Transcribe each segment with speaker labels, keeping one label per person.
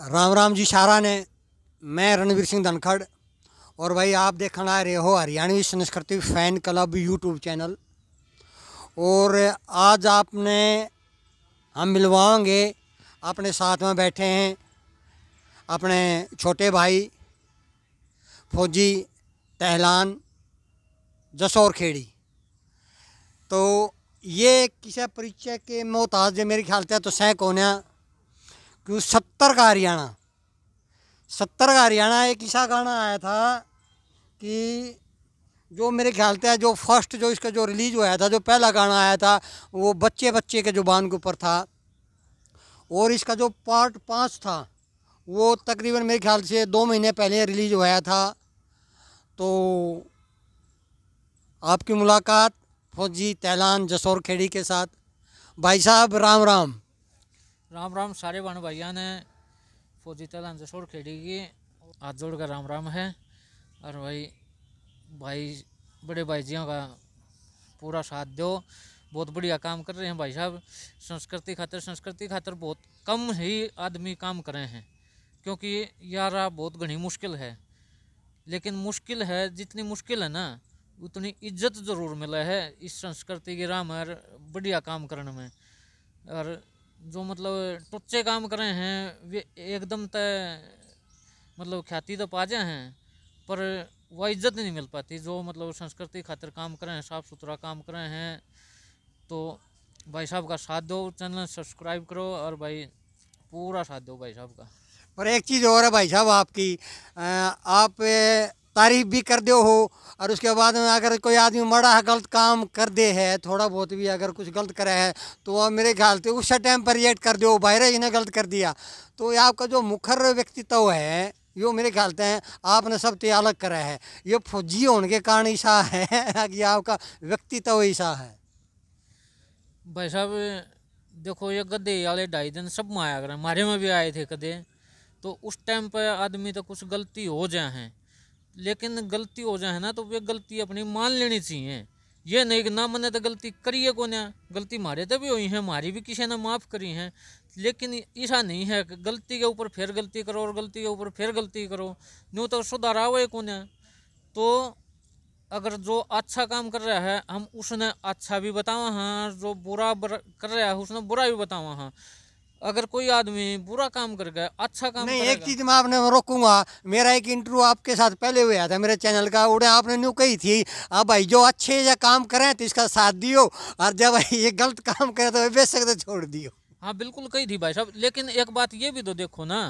Speaker 1: राम राम जी शारा ने मैं रणवीर सिंह धनखड़ और भाई आप देखना आ रहे हो हरियाणवी संस्कृति फ़ैन क्लब यूट्यूब चैनल और आज आपने हम मिलवाओगे अपने साथ में बैठे हैं अपने छोटे भाई फौजी तहलान जसौर खेड़ी तो ये किसी परिचय के मोहताज मेरे ख्याल से तो सह कोने क्यों सत्तर का हरियाणा सत्तर का हरियाणा एक ऐसा गाना आया था कि जो मेरे ख्याल से जो फर्स्ट जो इसका जो रिलीज़ हुआ था जो पहला गाना आया था वो बच्चे बच्चे के जुबान के ऊपर था और इसका जो पार्ट पाँच था वो तकरीबन मेरे ख्याल से दो महीने पहले रिलीज़ हुआ था तो आपकी मुलाकात फौजी तैलान जसौर खेड़ी के साथ भाई साहब राम राम
Speaker 2: राम राम सारे बहन भाइयों ने फौजी तलान जसोर खेड़ी की हाथ जोड़ कर राम राम है और भाई भाई बड़े भाई जियों का पूरा साथ दो बहुत बढ़िया काम कर रहे हैं भाई साहब संस्कृति खातर संस्कृति खातर बहुत कम ही आदमी काम कर रहे हैं क्योंकि यार बहुत घनी मुश्किल है लेकिन मुश्किल है जितनी मुश्किल है ना उतनी इज्जत ज़रूर मिला है इस संस्कृति के राम और बढ़िया काम करने में और जो मतलब टुच्चे काम करे हैं वे एकदम तय मतलब ख्याति तो पाजे हैं पर वह इज्जत नहीं मिल पाती जो मतलब संस्कृति खातिर काम करे हैं साफ सुथरा काम करे हैं तो भाई साहब का साथ दो चैनल सब्सक्राइब करो और भाई पूरा साथ दो भाई साहब का
Speaker 1: और एक चीज़ और है भाई साहब आपकी आप तारीफ भी कर दो हो और उसके बाद में अगर कोई आदमी मरा है गलत काम कर दे है थोड़ा बहुत भी अगर कुछ गलत करे है तो वह मेरे ख्याल से उस टाइम पर रिएक्ट कर दो भाई इन्हें गलत कर दिया तो ये आपका जो मुखर व्यक्तित्व है यो मेरे ख्याल से आपने सब तो अलग करा है ये फौजी होने के कारण ईसा है कि आपका व्यक्तित्व ईसा है
Speaker 2: भाई साहब देखो ये गद्दे वाले ढाई दिन सब माया कर करें में भी आए थे कदे तो उस टाइम पर आदमी तो कुछ गलती हो जाए हैं लेकिन गलती हो जाए ना तो वे गलती अपनी मान लेनी चाहिए ये नहीं कि ना मने तो गलती करिए को ना गलती मारे तो भी हुई है हमारी भी किसी ने माफ़ करी है लेकिन ऐसा नहीं है कि गलती के ऊपर फिर गलती करो और गलती के ऊपर फिर गलती करो यूँ तो सुधारा हुआ को ना तो अगर जो अच्छा काम कर रहा है हम उसने अच्छा भी बतावा हाँ जो बुरा कर रहा है उसने बुरा भी बतावा हाँ अगर कोई आदमी बुरा काम कर गया अच्छा काम नहीं एक चीज
Speaker 1: मैं आपने रोकूंगा मेरा एक इंटरव्यू आपके साथ पहले हुआ था मेरे चैनल का उड़े आपने न्यू कही थी अब हाँ भाई जो अच्छे या काम करें तो इसका साथ दियो और जब ये गलत काम करें तो बेसक तो छोड़ दियो
Speaker 2: हाँ बिल्कुल कही थी भाई साहब लेकिन एक बात ये भी तो देखो ना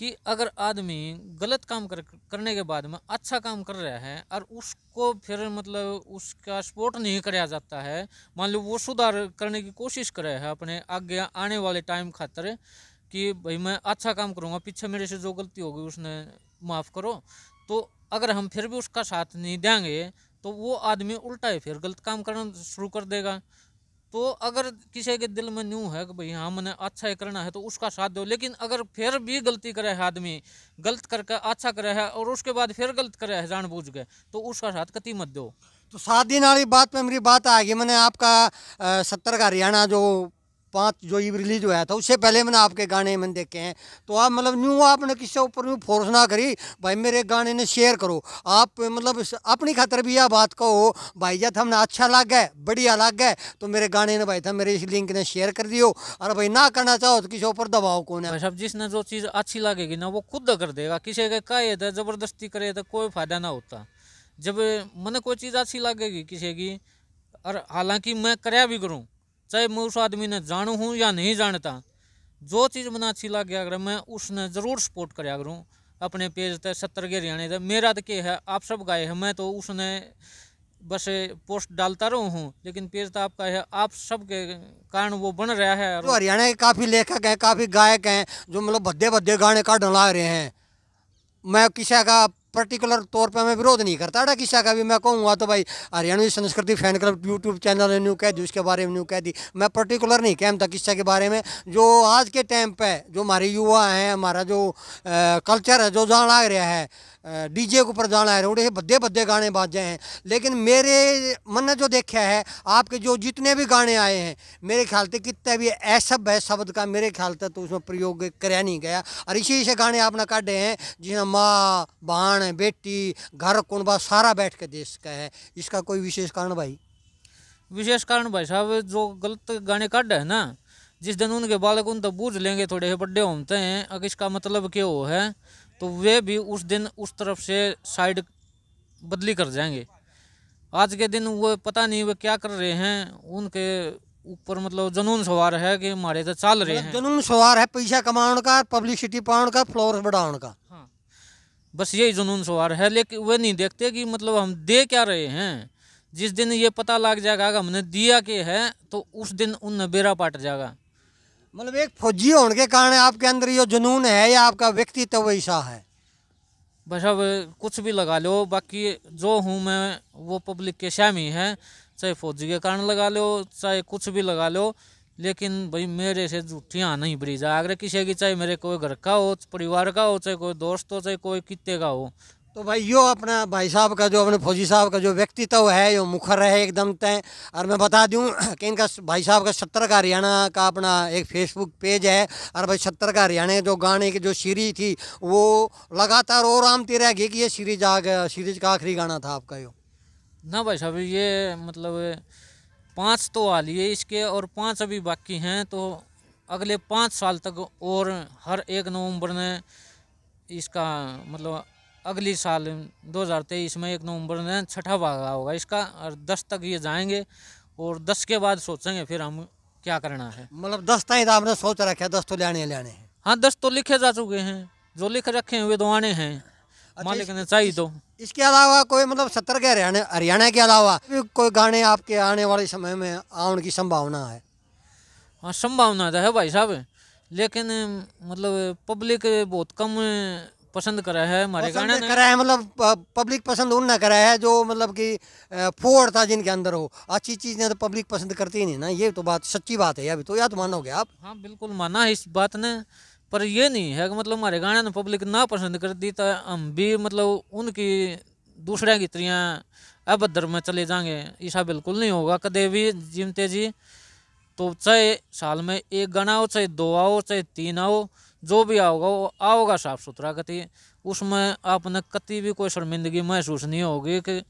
Speaker 2: कि अगर आदमी गलत काम कर करने के बाद में अच्छा काम कर रहा है और उसको फिर मतलब उसका सपोर्ट नहीं कराया जाता है मान लो वो सुधार करने की कोशिश करे है अपने आगे आने वाले टाइम खातर कि भाई मैं अच्छा काम करूँगा पीछे मेरे से जो गलती होगी उसने माफ़ करो तो अगर हम फिर भी उसका साथ नहीं देंगे तो वो आदमी उल्टा ही फिर गलत काम करना शुरू कर देगा तो अगर किसी के दिल में न्यू है कि भाई हाँ मैंने अच्छा ही करना है तो उसका साथ दो लेकिन अगर फिर भी गलती करे है आदमी गलत करके अच्छा करे है और उसके बाद फिर गलत करे है जानबूझ के तो उसका साथ कति मत दो
Speaker 1: तो शादी नाली बात पे मेरी बात आएगी मैंने आपका सत्तर का हरियाणा जो पाँच जो ये रिलीज हुआ था उससे पहले मैंने आपके गाने मैंने देखे हैं तो आप मतलब न्यू आपने किसी ऊपर न्यू फोर्स ना करी भाई मेरे गाने ने शेयर करो आप मतलब अपनी खातर भी यह बात कहो भाई जब तो हमने अच्छा लग है बढ़िया लग है तो मेरे गाने ने भाई था मेरे इस लिंक ने शेयर कर दियो और भाई ना करना चाहो तो किसी ऊपर दबाव कौन है सब
Speaker 2: जिसने जो चीज़ अच्छी लगेगी ना वो खुद कर देगा किसी के कहे तो ज़बरदस्ती करे तो कोई फ़ायदा ना होता जब मैंने कोई चीज़ अच्छी लगेगी किसी की और हालांकि मैं कराया भी करूँ चाहे मैं उस आदमी ने जानू हूँ या नहीं जानता जो चीज़ मना अच्छी लग गया अगर मैं उसने ज़रूर सपोर्ट कराया करूँ अपने पेज तक सत्तर के हरियाणा तक मेरा तो क्या है आप सब गाए हैं मैं तो उसने बस पोस्ट डालता रहू हूँ लेकिन पेज तो आपका है आप सब के कारण वो बन रहा है तो हरियाणा
Speaker 1: के काफ़ी लेखक हैं काफ़ी गायक हैं जो मतलब भद्दे भद्दे गाने का डला रहे हैं मैं किसी का पर्टिकुलर तौर पे मैं विरोध नहीं करता अड़ा किस्सा का भी मैं कहूँगा तो भाई हरियाणवी संस्कृति फैन क्लब यूट्यूब चैनल न्यू कह दी उसके बारे में न्यू कह दी मैं पर्टिकुलर नहीं कहता किस्सा के बारे में जो आज के टाइम पे जो हमारे युवा हैं हमारा जो आ, कल्चर है जो जहाँ लाग रहा है डीजे के ऊपर गाना है रोडे से बद्दे बद्दे गाने बाजे हैं लेकिन मेरे मन ने जो देखा है आपके जो जितने भी गाने आए हैं मेरे ख्याल से कितने भी ऐसा है शब्द का मेरे ख्याल से तो उसमें प्रयोग कराया नहीं गया और इसी इसे गाने आपने काटे हैं जिसमें माँ बहन बेटी घर
Speaker 2: कुणबा सारा बैठ के देश का है इसका कोई विशेष कारण भाई विशेष कारण भाई साहब जो गलत गाने काटे हैं ना जिस दिन उनके बालक उन तो बूझ लेंगे थोड़े से बड्डे होते हैं अब इसका मतलब क्यों है तो वे भी उस दिन उस तरफ से साइड बदली कर जाएंगे आज के दिन वो पता नहीं वे क्या कर रहे हैं उनके ऊपर मतलब जुनून सवार है कि हमारे तो चाल रहे मतलब हैं जुनून सवार है
Speaker 1: पैसा कमाने का पब्लिसिटी पाने का फ्लोर बढ़ाने का हाँ
Speaker 2: बस यही जुनून सवार है लेकिन वे नहीं देखते कि मतलब हम दे क्या रहे हैं जिस दिन ये पता लग जाएगा कि हमने दिया के है तो उस दिन उन बेरा पाट जाएगा
Speaker 1: मतलब एक फौजी होने के कारण आपके अंदर ये जुनून है या आपका व्यक्तित्व वैसा है
Speaker 2: अब कुछ भी लगा लो बाकी जो हूँ मैं वो पब्लिक के शामी है चाहे फौजी के कारण लगा लो चाहे कुछ भी लगा लो लेकिन भाई मेरे से झूठियाँ नहीं ब्रीजा अगर किसी की चाहे मेरे कोई घर का हो परिवार का हो चाहे कोई दोस्त हो चाहे कोई कित्ते का हो तो भाई यो अपना भाई
Speaker 1: साहब का जो अपने फौजी साहब का जो व्यक्तित्व है यो मुखर है एकदम तय और मैं बता दूं कि इनका भाई साहब का सत्तर का हरियाणा का अपना एक फेसबुक पेज है और भाई सत्तर का हरियाणा जो गाने की जो सीरीज थी वो लगातार और आमती रह गई कि ये सीरीज आ गया सीरीज का आखिरी गाना था आपका यो
Speaker 2: ना भाई साहब ये मतलब पाँच तो आ लिए इसके और पाँच अभी बाकी हैं तो अगले पाँच साल तक और हर एक नवंबर ने इसका मतलब अगली साल 2023 में एक नवंबर ने छठा भागा होगा इसका और दस तक ये जाएंगे और दस के बाद सोचेंगे फिर हम क्या करना है
Speaker 1: मतलब दस तक तो आपने सोच रखे दस तो लेने लेने
Speaker 2: हाँ दस तो लिखे जा चुके हैं जो लिख रखे हैं वे दो तो आने हैं अच्छा,
Speaker 1: मालिक ने चाहिए तो
Speaker 2: इसके अलावा
Speaker 1: कोई मतलब सत्तर के हरियाणा हरियाणा के अलावा कोई गाने आपके आने वाले समय में आने की संभावना है
Speaker 2: हाँ संभावना तो है भाई साहब लेकिन मतलब पब्लिक बहुत कम पसंद करा है हमारे गाने ने करा है
Speaker 1: मतलब पब्लिक पसंद उन ना करा है जो मतलब कि फोड़ था जिनके अंदर हो अच्छी चीज़ ने तो पब्लिक पसंद करती नहीं ना ये तो बात सच्ची बात है अभी तो या तो मानोगे आप
Speaker 2: हाँ बिल्कुल माना है इस बात ने पर ये नहीं है कि मतलब हमारे गाने ने पब्लिक ना पसंद कर दी तो हम भी मतलब उनकी दूसरे की तरह अभद्र में चले जाएंगे ऐसा बिल्कुल नहीं होगा कदे भी जिमते जी तो चाहे साल में एक गाना हो चाहे दो आओ चाहे तीन आओ जो भी आओगा वो आओगा साफ सुथरा कति उसमें आपने कति भी कोई शर्मिंदगी महसूस नहीं होगी कि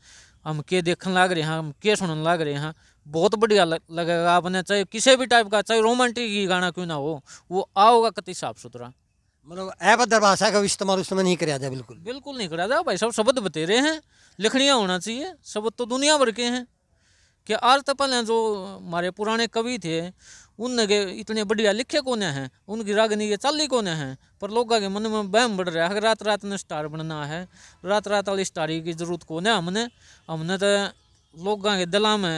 Speaker 2: हम के देखने लग रहे हैं हम के सुनने लग रहे हैं बहुत बढ़िया लगेगा आपने चाहे किसी भी टाइप का चाहे रोमांटिक ही गाना क्यों ना हो वो आओगा कति साफ सुथरा
Speaker 1: मतलब ऐप भाषा का इस्तेमाल उसमें नहीं कराया जाए बिल्कुल
Speaker 2: बिल्कुल नहीं कराया जाए भाई साहब शब्द बतेरे हैं लिखनियाँ होना चाहिए शब्द तो दुनिया भर के हैं कि आज तो पहले जो हमारे पुराने कवि थे उनने के इतने बढ़िया लिखे कोने हैं उनकी रागनी के चाली कोने हैं पर लोगों के मन में बहम बढ़ रहा है रात रात ने स्टार बनना है रात रात वाली स्टारी की जरूरत कौन है हमने हमने तो लोगों के दिला में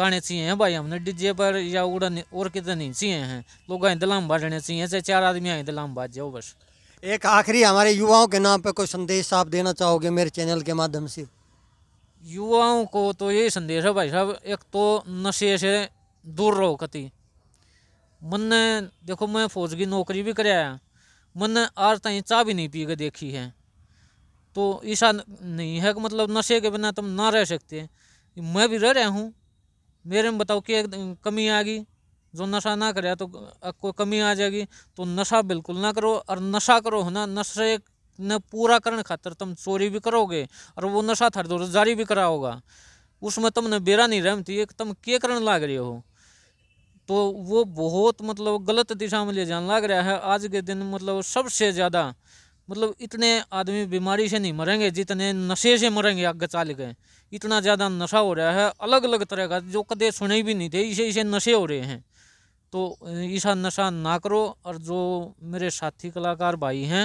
Speaker 2: गाने चाहिए हैं भाई हमने डीजे पर या उड़न और कितने नहीं चाहिए हैं लोग दिलाम बाजने चाहिए से चार आदमी आए दिलाम बाज जाओ बस
Speaker 1: एक आखिरी हमारे युवाओं के नाम पर कोई संदेश आप देना चाहोगे मेरे चैनल के माध्यम से
Speaker 2: युवाओं को तो यही संदेश है भाई साहब एक तो नशे से दूर रहो कति ने देखो मैं फौज की नौकरी भी कराया ने आज तक चाह भी नहीं पी के देखी है तो ऐसा नहीं है कि मतलब नशे के बिना तुम ना रह सकते मैं भी रह रहा हूँ मेरे में बताओ कि एक कमी आ गई जो नशा ना करे तो कोई कमी आ जाएगी तो नशा बिल्कुल ना करो और नशा करो है ना नशे ने पूरा करने खातर तुम चोरी भी करोगे और वो नशा थर दो जारी भी कराओगा उसमें तुमने बेरा नहीं रहती है तुम के करने लाग रहे हो तो वो बहुत मतलब गलत दिशा में ले जाने लग रहा है आज के दिन मतलब सबसे ज़्यादा मतलब इतने आदमी बीमारी से नहीं मरेंगे जितने नशे से मरेंगे आगे चाल गए इतना ज़्यादा नशा हो रहा है अलग अलग तरह का जो कदे सुने भी नहीं थे इसे इसे नशे हो रहे हैं तो ईसा नशा ना करो और जो मेरे साथी कलाकार भाई हैं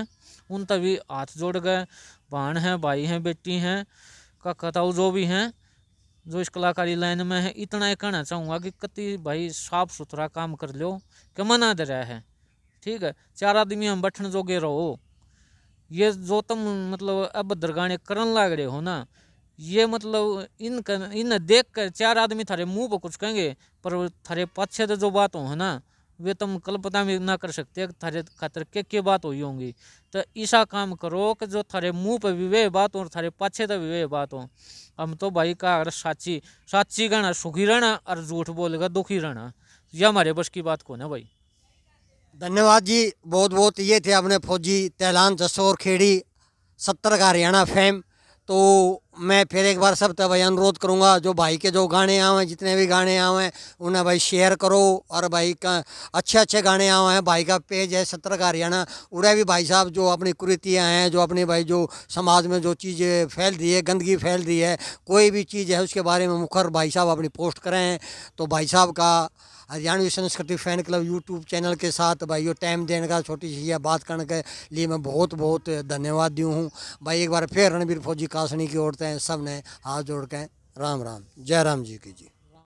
Speaker 2: उन तभी हाथ जोड़ गए बहन हैं भाई हैं बेटी हैं का कताऊ जो भी हैं जो इस कलाकारी लाइन में है इतना ही कहना चाहूँगा कि कति भाई साफ सुथरा काम कर लो कि मना दे रहा है ठीक है चार आदमी हम बैठने जोगे रहो ये जो तुम मतलब अब दरगाने करन लाग रहे हो ना ये मतलब इन कर, इन देख कर चार आदमी थारे मुंह पर कुछ कहेंगे पर थारे पाछे तो जो बात हो ना वे तुम तो कल्पना भी ना कर सकते थारे खातर के के बात हुई होंगी तो ईसा काम करो कि जो थारे मुंह पे विवेह बात हो और थारे पाछे तो विवेह वे बात हो हम तो भाई का अगर साची साची कहना सुखी रहना और झूठ बोलेगा दुखी रहना यह हमारे बस की बात कौन है भाई धन्यवाद जी बहुत बहुत ये थे
Speaker 1: अपने फौजी तहलान जसोर खेड़ी सत्तर का हरियाणा फैम तो मैं फिर एक बार सब भाई अनुरोध करूँगा जो भाई के जो गाने आवे जितने भी गाने आवे उन्हें भाई शेयर करो और भाई का अच्छे अच्छे गाने आवे हैं भाई का पेज है सत्र का हरियाणा उड़े भी भाई साहब जो अपनी कुरीतियाँ हैं जो अपने भाई जो समाज में जो चीज़ें फैल रही है गंदगी फैल रही है कोई भी चीज़ है उसके बारे में मुखर भाई साहब अपनी पोस्ट करें तो भाई साहब का हरियाणवी संस्कृति फैन क्लब यूट्यूब चैनल के साथ भाई टाइम देने का छोटी सी या बात करने के लिए मैं बहुत बहुत धन्यवाद दी हूँ भाई एक बार फिर रणबीर फौजी कासनी की हैं सब ने हाथ जोड़ के राम राम जय राम जी की जी